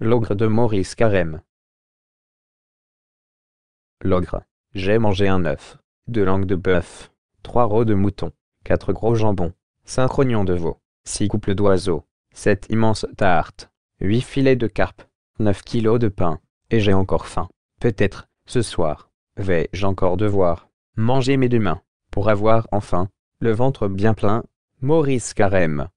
L'ogre de Maurice Carême. L'ogre. J'ai mangé un œuf, deux langues de bœuf, trois rots de mouton, quatre gros jambons, cinq rognons de veau, six couples d'oiseaux, sept immenses tartes, huit filets de carpe, neuf kilos de pain, et j'ai encore faim. Peut-être, ce soir, vais-je encore devoir manger mes deux mains pour avoir enfin le ventre bien plein. Maurice Carême.